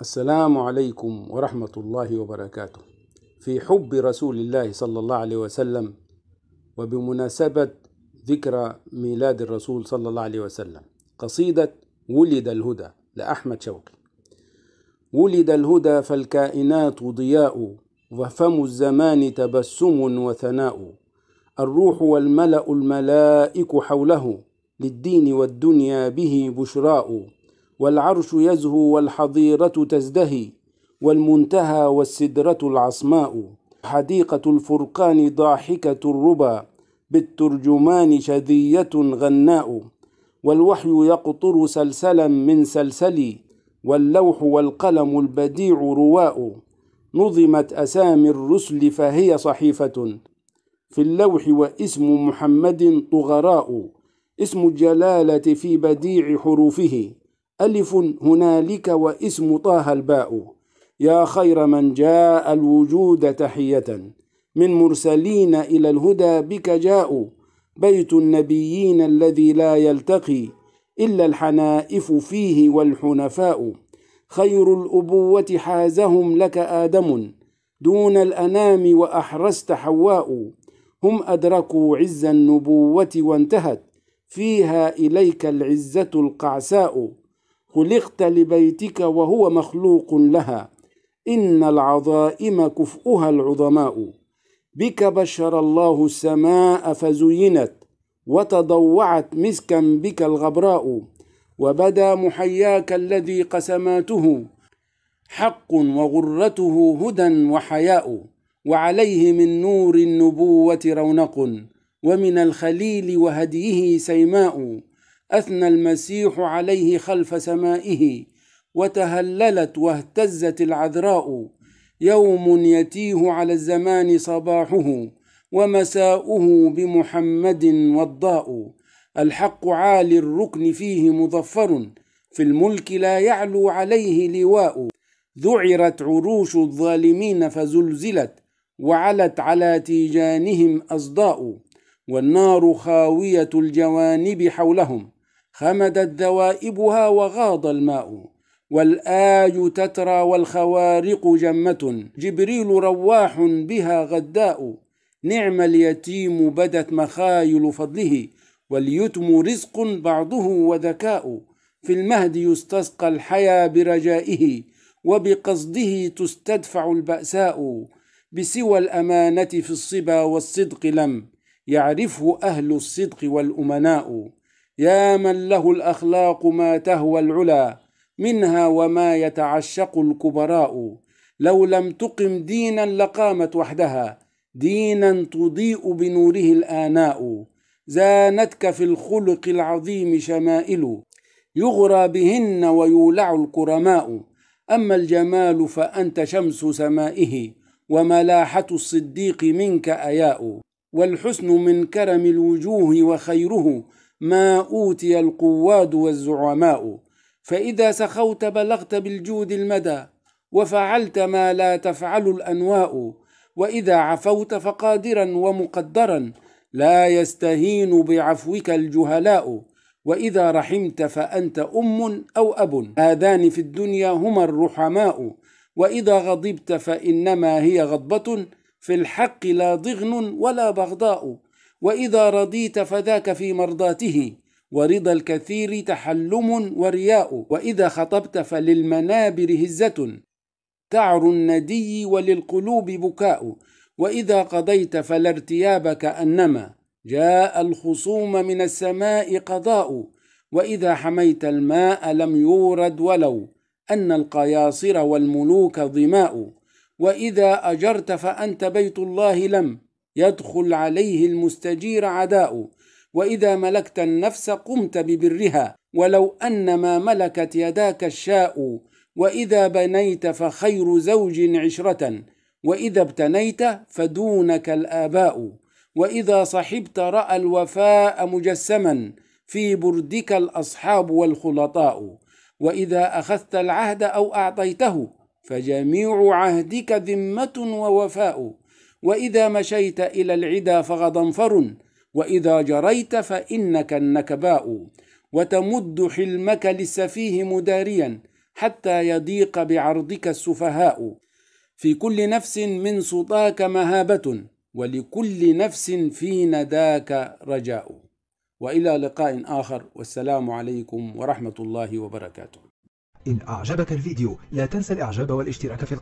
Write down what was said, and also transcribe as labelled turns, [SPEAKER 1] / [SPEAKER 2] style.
[SPEAKER 1] السلام عليكم ورحمة الله وبركاته في حب رسول الله صلى الله عليه وسلم وبمناسبة ذكرى ميلاد الرسول صلى الله عليه وسلم قصيدة ولد الهدى لأحمد شوقي ولد الهدى فالكائنات ضياء وفم الزمان تبسم وثناء الروح والملأ الملائك حوله للدين والدنيا به بشراء والعرش يزهو والحظيرة تزدهي والمنتهى والسدرة العصماء حديقة الفرقان ضاحكة الربا بالترجمان شذية غناء والوحي يقطر سلسلا من سلسل واللوح والقلم البديع رواء نظمت أسامي الرسل فهي صحيفة في اللوح واسم محمد طغراء اسم الجلالة في بديع حروفه ألف هنالك واسم طه الباء يا خير من جاء الوجود تحية من مرسلين إلى الهدى بك جاءوا بيت النبيين الذي لا يلتقي إلا الحنائف فيه والحنفاء خير الأبوة حازهم لك آدم دون الأنام وأحرست حواء هم أدركوا عز النبوة وانتهت فيها إليك العزة القعساء خلقت لبيتك وهو مخلوق لها إن العظائم كفؤها العظماء بك بشر الله السماء فزينت وتضوعت مسكا بك الغبراء وبدا محياك الذي قسماته حق وغرته هدى وحياء وعليه من نور النبوة رونق ومن الخليل وهديه سيماء اثنى المسيح عليه خلف سمائه وتهللت واهتزت العذراء يوم يتيه على الزمان صباحه ومساؤه بمحمد والضاء الحق عالي الركن فيه مظفر في الملك لا يعلو عليه لواء ذعرت عروش الظالمين فزلزلت وعلت على تيجانهم أصداء والنار خاوية الجوانب حولهم خمدت ذوائبها وغاض الماء والآي تترى والخوارق جمة جبريل رواح بها غداء نعم اليتيم بدت مخايل فضله واليتم رزق بعضه وذكاء في المهد يستسقى الحيا برجائه وبقصده تستدفع البأساء بسوى الأمانة في الصبا والصدق لم يعرفه أهل الصدق والأمناء يا من له الأخلاق ما تهوى العلا منها وما يتعشق الكبراء لو لم تقم دينا لقامت وحدها دينا تضيء بنوره الآناء زانتك في الخلق العظيم شمائل يغرى بهن ويولع الكرماء أما الجمال فأنت شمس سمائه وملاحة الصديق منك أياء والحسن من كرم الوجوه وخيره ما أوتي القواد والزعماء فإذا سخوت بلغت بالجود المدى وفعلت ما لا تفعل الأنواء وإذا عفوت فقادرا ومقدرا لا يستهين بعفوك الجهلاء وإذا رحمت فأنت أم أو أب هذان في الدنيا هما الرحماء وإذا غضبت فإنما هي غضبة في الحق لا ضغن ولا بغضاء واذا رضيت فذاك في مرضاته ورضا الكثير تحلم ورياء واذا خطبت فللمنابر هزه تعر الندي وللقلوب بكاء واذا قضيت فلا ارتياب كانما جاء الخصوم من السماء قضاء واذا حميت الماء لم يورد ولو ان القياصر والملوك ظماء واذا اجرت فانت بيت الله لم يدخل عليه المستجير عداء واذا ملكت النفس قمت ببرها ولو ان ما ملكت يداك الشاء واذا بنيت فخير زوج عشره واذا ابتنيت فدونك الاباء واذا صحبت راى الوفاء مجسما في بردك الاصحاب والخلطاء واذا اخذت العهد او اعطيته فجميع عهدك ذمه ووفاء وإذا مشيت إلى العدا فغضنفر وإذا جريت فإنك النكباء وتمد حلمك للسفيه مداريا حتى يضيق بعرضك السفهاء في كل نفس من سطاك مهابة ولكل نفس في نداك رجاء والى لقاء اخر والسلام عليكم ورحمه الله وبركاته ان اعجبك الفيديو لا تنسى الاعجاب والاشتراك في القناه